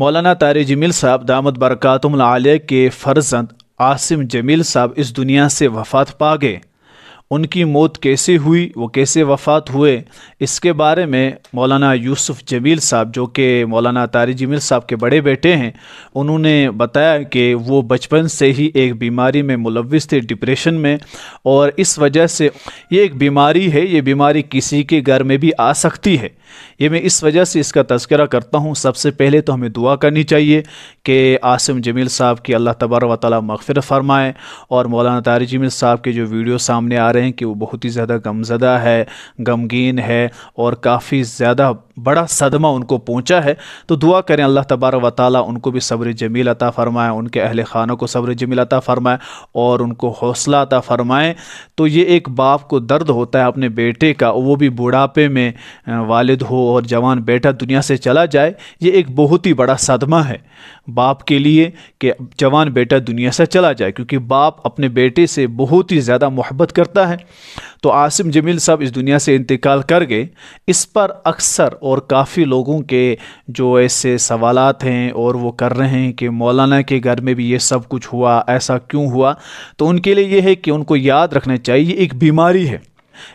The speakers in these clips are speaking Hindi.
मौलाना तारे जमील साहब दामद आलिया के फ़र्जंद आसिम जमील साहब इस दुनिया से वफात पा गए उनकी मौत कैसे हुई वो कैसे वफ़ात हुए इसके बारे में मौलाना यूसुफ़ जमील साहब जो कि मौलाना तारी जमील साहब के बड़े बेटे हैं उन्होंने बताया कि वो बचपन से ही एक बीमारी में मुलविस थे डिप्रेशन में और इस वजह से ये एक बीमारी है ये बीमारी किसी के घर में भी आ सकती है ये मैं इस वजह से इसका तस्करा करता हूँ सबसे पहले तो हमें दुआ करनी चाहिए कि आसिम जमील साहब की अल्लाह तबार वाली मगफ़र फरमाएँ और मौलाना तारी जमील साहब के जो वीडियो सामने आ रहे रहे हैं कि वो बहुत ही ज़्यादा गमजदा है गमगीन है और काफ़ी ज़्यादा बड़ा सदमा उनको पहुँचा है तो दुआ करें अल्लाह तबार व ताली उनको भी सब्र जमील अता फ़रमाएँ उनके अहल खानों को सब्र जमील अता फ़रमाएँ और उनको हौसला अता फ़रमाएँ तो ये एक बाप को दर्द होता है अपने बेटे का वो भी बुढ़ापे में वालिद हो और जवान बेटा दुनिया से चला जाए ये एक बहुत ही बड़ा सदमा है बाप के लिए कि जवान बेटा दुनिया से चला जाए क्योंकि बाप अपने बेटे से बहुत ही ज़्यादा मोहब्बत करता है है तो आसिम जमील साहब इस दुनिया से इंतकाल कर गए इस पर अक्सर और काफ़ी लोगों के जो ऐसे सवाल हैं और वो कर रहे हैं कि मौलाना के घर में भी ये सब कुछ हुआ ऐसा क्यों हुआ तो उनके लिए ये है कि उनको याद रखना चाहिए एक बीमारी है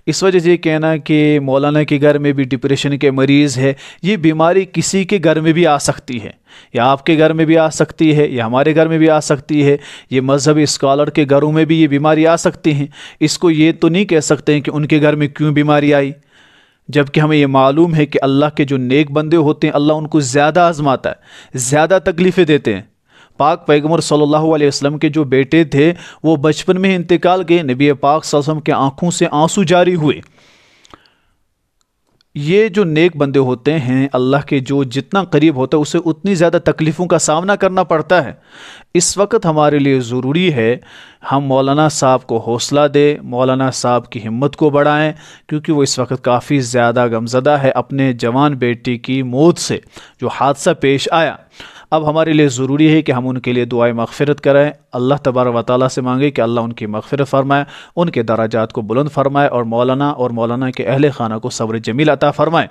इस वजह से कहना कि मौलाना के घर में भी डिप्रेशन के मरीज़ है ये बीमारी किसी के घर में भी आ सकती है या आपके घर में भी आ सकती है या हमारे घर में भी आ सकती है ये मजहबी स्कॉलर के घरों में भी ये बीमारी आ सकती हैं इसको ये तो नहीं कह सकते हैं कि उनके घर में क्यों बीमारी आई जबकि हमें यह मालूम है कि अल्लाह के जो नेक बंदे होते हैं अल्लाह उनको ज़्यादा आजमाता है ज़्यादा तकलीफ़ें देते हैं पाक पैगमर सल्लल्लाहु अलैहि वसल्लम के जो बेटे थे वो बचपन में इंतकाल गए नबी पाक सल्लल्लाहु अलैहि वसल्लम के आंखों से आंसू जारी हुए ये जो नेक बंदे होते हैं अल्लाह के जो जितना करीब होता है उसे उतनी ज़्यादा तकलीफ़ों का सामना करना पड़ता है इस वक्त हमारे लिए ज़रूरी है हम मौलाना साहब को हौसला दें मौलाना साहब की हिम्मत को बढ़ाएं क्योंकि वो इस वक्त काफ़ी ज़्यादा गमजदा है अपने जवान बेटी की मौत से जो हादसा पेश आया अब हमारे लिए ज़रूरी है कि हम उनके लिए दुआ मगफ़रत करें अल्लाह तबार व ताली से मांगे कि अल्लाह उनकी मगफ़रत फरमाए उनके दराजात को बुलंद फरमाए और मौलाना और मौलाना के अहल खाना को सब्र जमील अता अता फरमाएं